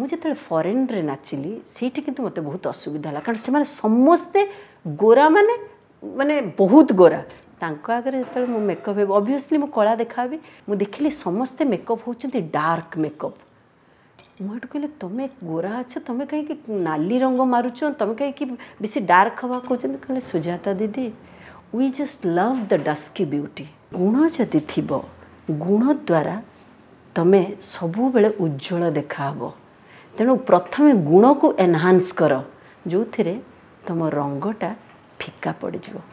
ମୁଁ ଯେତେବେଳେ ଫରେନ୍ରେ ନାଚିଲି ସେଇଠି କିନ୍ତୁ ମୋତେ ବହୁତ ଅସୁବିଧା ହେଲା କାରଣ ସେମାନେ ସମସ୍ତେ ଗୋରା ମାନେ ମାନେ ବହୁତ ଗୋରା ତାଙ୍କ ଆଗରେ ଯେତେବେଳେ ମୁଁ ମେକଅପ୍ ହେବି ଅବଭିୟସ୍ଲି ମୁଁ କଳା ଦେଖାହେବି ମୁଁ ଦେଖିଲି ସମସ୍ତେ ମେକଅପ୍ ହେଉଛନ୍ତି ଡାର୍କ ମେକଅପ୍ ମୁଁ ହେଠୁ କହିଲି ତୁମେ ଗୋରା ଅଛ ତୁମେ କାହିଁକି ନାଲି ରଙ୍ଗ ମାରୁଛ ତୁମେ କାହିଁକି ବେଶୀ ଡାର୍କ ହେବା କହୁଛନ୍ତି କହିଲେ ସୁଜାତା ଦିଦି we just love the dusky beauty ଗୁଣ ଯଦି ଥିବ ଗୁଣ ଦ୍ୱାରା ତୁମେ ସବୁବେଳେ ଉଜ୍ଜଳ ଦେଖାହେବ ତେଣୁ ପ୍ରଥମେ ଗୁଣକୁ ଏନହାନ୍ସ କର ଯେଉଁଥିରେ ତୁମ ରଙ୍ଗଟା ଫିକା ପଡ଼ିଯିବ